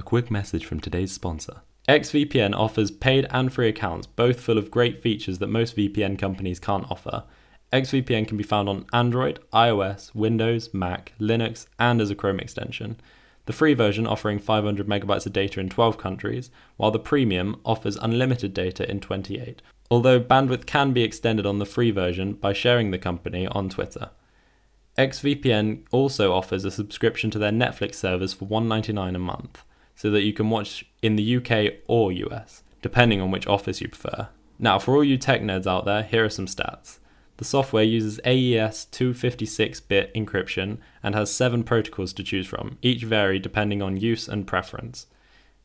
A quick message from today's sponsor. XVPN offers paid and free accounts, both full of great features that most VPN companies can't offer. XVPN can be found on Android, iOS, Windows, Mac, Linux, and as a Chrome extension. The free version offering 500 megabytes of data in 12 countries, while the premium offers unlimited data in 28. Although bandwidth can be extended on the free version by sharing the company on Twitter. XVPN also offers a subscription to their Netflix service for $1.99 a month so that you can watch in the UK or US, depending on which office you prefer. Now, for all you tech nerds out there, here are some stats. The software uses AES 256 bit encryption and has seven protocols to choose from, each vary depending on use and preference.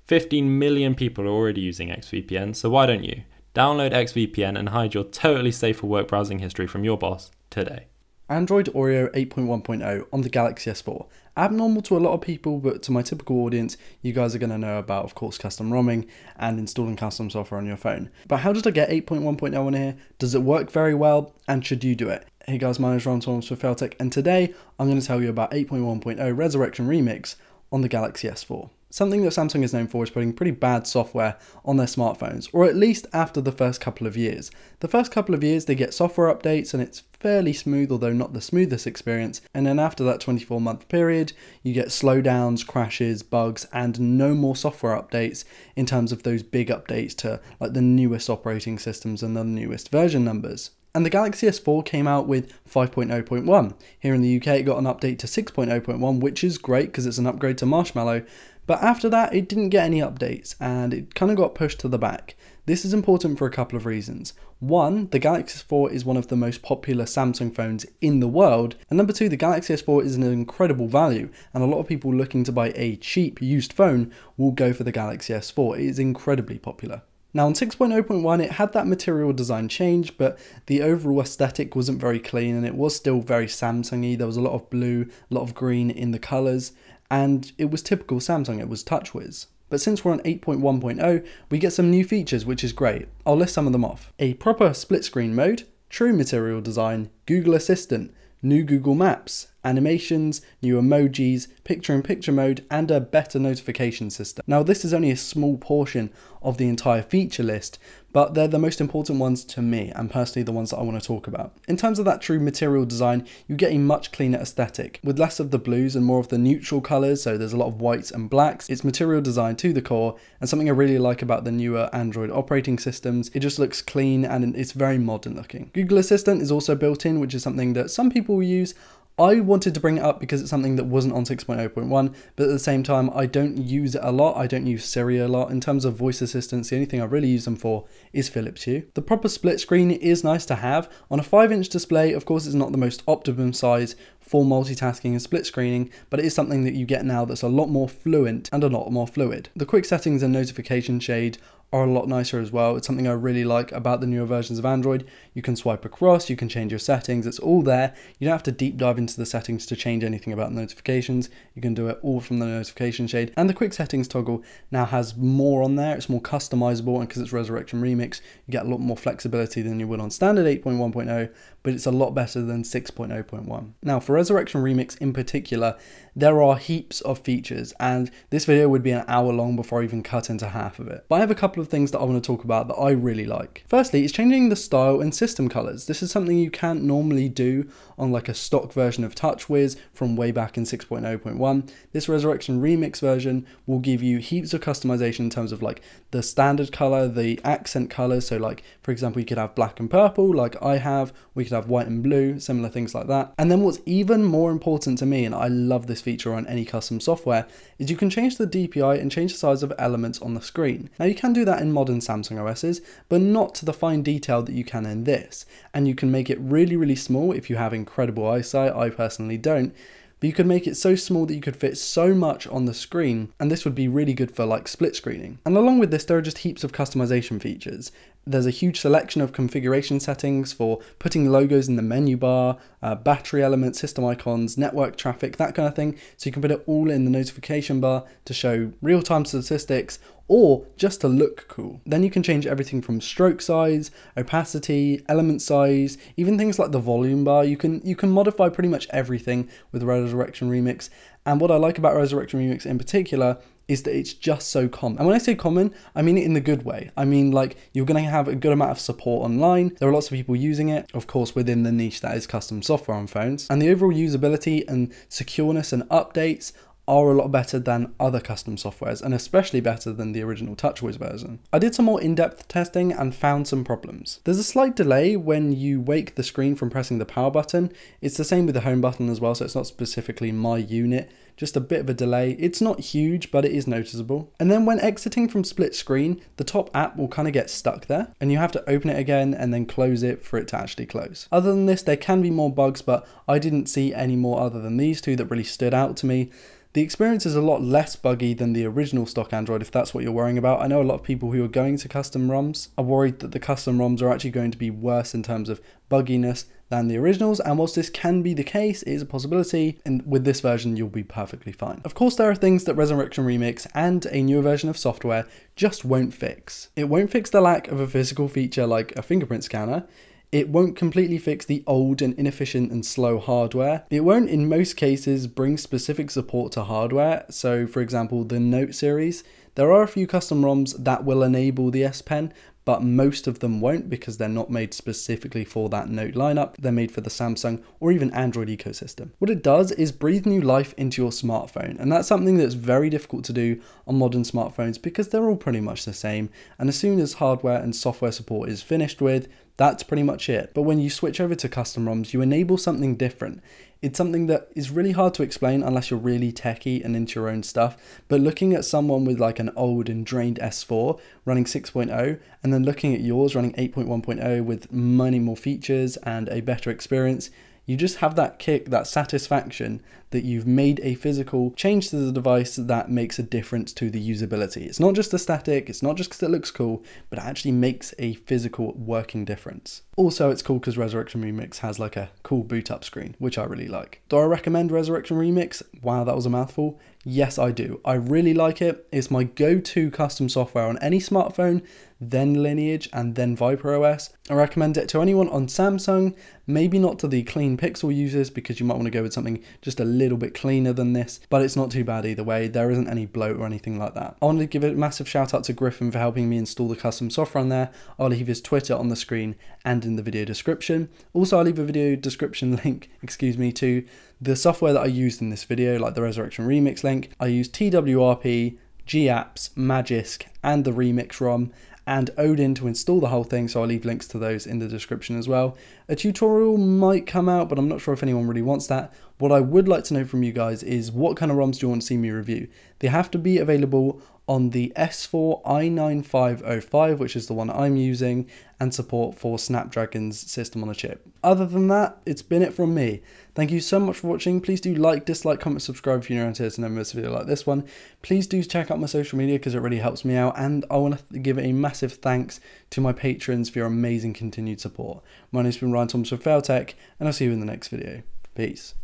15 million people are already using XVPN, so why don't you? Download XVPN and hide your totally safe for work browsing history from your boss today. Android Oreo 8.1.0 on the Galaxy S4 abnormal to a lot of people, but to my typical audience, you guys are going to know about, of course, custom ROMing and installing custom software on your phone. But how did I get 8.1.0 in here? Does it work very well? And should you do it? Hey guys, my name is Ron Thomas for Feltech, and today I'm going to tell you about 8.1.0 Resurrection Remix on the Galaxy S4. Something that Samsung is known for is putting pretty bad software on their smartphones, or at least after the first couple of years. The first couple of years they get software updates and it's fairly smooth, although not the smoothest experience, and then after that 24 month period, you get slowdowns, crashes, bugs, and no more software updates in terms of those big updates to like the newest operating systems and the newest version numbers and the Galaxy S4 came out with 5.0.1. Here in the UK, it got an update to 6.0.1, which is great because it's an upgrade to Marshmallow, but after that, it didn't get any updates and it kind of got pushed to the back. This is important for a couple of reasons. One, the Galaxy S4 is one of the most popular Samsung phones in the world. And number two, the Galaxy S4 is an incredible value and a lot of people looking to buy a cheap used phone will go for the Galaxy S4. It is incredibly popular. Now on 6.0.1 it had that material design change but the overall aesthetic wasn't very clean and it was still very Samsungy. There was a lot of blue, a lot of green in the colours and it was typical Samsung, it was TouchWiz. But since we're on 8.1.0, we get some new features, which is great. I'll list some of them off. A proper split screen mode, true material design, Google Assistant, new Google Maps, animations, new emojis, picture in picture mode, and a better notification system. Now, this is only a small portion of the entire feature list, but they're the most important ones to me and personally the ones that I want to talk about. In terms of that true material design, you get a much cleaner aesthetic with less of the blues and more of the neutral colors, so there's a lot of whites and blacks. It's material design to the core and something I really like about the newer Android operating systems. It just looks clean and it's very modern looking. Google Assistant is also built in, which is something that some people use, I wanted to bring it up because it's something that wasn't on 6.0.1, but at the same time, I don't use it a lot. I don't use Siri a lot. In terms of voice assistance. the only thing I really use them for is Philips Hue. The proper split screen is nice to have. On a 5-inch display, of course, it's not the most optimum size for multitasking and split screening, but it is something that you get now that's a lot more fluent and a lot more fluid. The quick settings and notification shade are a lot nicer as well. It's something I really like about the newer versions of Android. You can swipe across, you can change your settings, it's all there. You don't have to deep dive into the settings to change anything about notifications. You can do it all from the notification shade. And the quick settings toggle now has more on there. It's more customizable and because it's Resurrection Remix, you get a lot more flexibility than you would on standard 8.1.0, but it's a lot better than 6.0.1. Now for Resurrection Remix in particular, there are heaps of features and this video would be an hour long before I even cut into half of it. But I have a couple couple of things that I want to talk about that I really like. Firstly, it's changing the style and system colors. This is something you can't normally do on like a stock version of TouchWiz from way back in 6.0.1. This Resurrection Remix version will give you heaps of customization in terms of like the standard color, the accent colors. So like, for example, you could have black and purple like I have, we could have white and blue, similar things like that. And then what's even more important to me, and I love this feature on any custom software, is you can change the DPI and change the size of elements on the screen. Now you can do that in modern Samsung OSs, but not to the fine detail that you can in this. And you can make it really, really small if you have incredible eyesight, I personally don't, but you could make it so small that you could fit so much on the screen, and this would be really good for like split screening. And along with this, there are just heaps of customization features. There's a huge selection of configuration settings for putting logos in the menu bar, uh, battery elements, system icons, network traffic, that kind of thing. So you can put it all in the notification bar to show real-time statistics, or just to look cool. Then you can change everything from stroke size, opacity, element size, even things like the volume bar. You can you can modify pretty much everything with Resurrection Remix. And what I like about Resurrection Remix in particular is that it's just so common. And when I say common, I mean it in the good way. I mean, like, you're gonna have a good amount of support online. There are lots of people using it, of course, within the niche that is custom software on phones. And the overall usability and secureness and updates are a lot better than other custom softwares, and especially better than the original TouchWiz version. I did some more in-depth testing and found some problems. There's a slight delay when you wake the screen from pressing the power button. It's the same with the home button as well, so it's not specifically my unit, just a bit of a delay. It's not huge, but it is noticeable. And then when exiting from split screen, the top app will kind of get stuck there and you have to open it again and then close it for it to actually close. Other than this, there can be more bugs, but I didn't see any more other than these two that really stood out to me. The experience is a lot less buggy than the original stock Android if that's what you're worrying about. I know a lot of people who are going to custom ROMs are worried that the custom ROMs are actually going to be worse in terms of bugginess than the originals and whilst this can be the case it is a possibility and with this version you'll be perfectly fine. Of course there are things that Resurrection Remix and a newer version of software just won't fix. It won't fix the lack of a physical feature like a fingerprint scanner, it won't completely fix the old and inefficient and slow hardware. It won't in most cases bring specific support to hardware, so for example the Note series, there are a few custom ROMs that will enable the S Pen, but most of them won't because they're not made specifically for that Note lineup. They're made for the Samsung or even Android ecosystem. What it does is breathe new life into your smartphone, and that's something that's very difficult to do on modern smartphones because they're all pretty much the same. And as soon as hardware and software support is finished with, that's pretty much it. But when you switch over to custom ROMs, you enable something different. It's something that is really hard to explain unless you're really techie and into your own stuff. But looking at someone with like an old and drained S4 running 6.0, and then looking at yours running 8.1.0 with many more features and a better experience, you just have that kick, that satisfaction that you've made a physical change to the device that makes a difference to the usability. It's not just aesthetic, it's not just because it looks cool, but it actually makes a physical working difference. Also, it's cool because Resurrection Remix has like a cool boot up screen, which I really like. Do I recommend Resurrection Remix? Wow, that was a mouthful. Yes, I do. I really like it. It's my go-to custom software on any smartphone, then Lineage, and then Viper OS. I recommend it to anyone on Samsung, maybe not to the clean Pixel users because you might want to go with something just a little little bit cleaner than this, but it's not too bad either way. There isn't any bloat or anything like that. I want to give a massive shout out to Griffin for helping me install the custom software on there. I'll leave his Twitter on the screen and in the video description. Also, I'll leave a video description link, excuse me, to the software that I used in this video, like the Resurrection Remix link. I use TWRP, GApps, Magisk, and the Remix ROM, and Odin to install the whole thing, so I'll leave links to those in the description as well. A tutorial might come out, but I'm not sure if anyone really wants that. What I would like to know from you guys is what kind of ROMs do you want to see me review? They have to be available on the S4 i9505, which is the one I'm using, and support for Snapdragon's system on a chip. Other than that, it's been it from me. Thank you so much for watching. Please do like, dislike, comment, subscribe if you're new around here to never miss a video like this one. Please do check out my social media because it really helps me out. And I want to give a massive thanks to my patrons for your amazing continued support. My name's been Ryan from Fail Failtech, and I'll see you in the next video. Peace.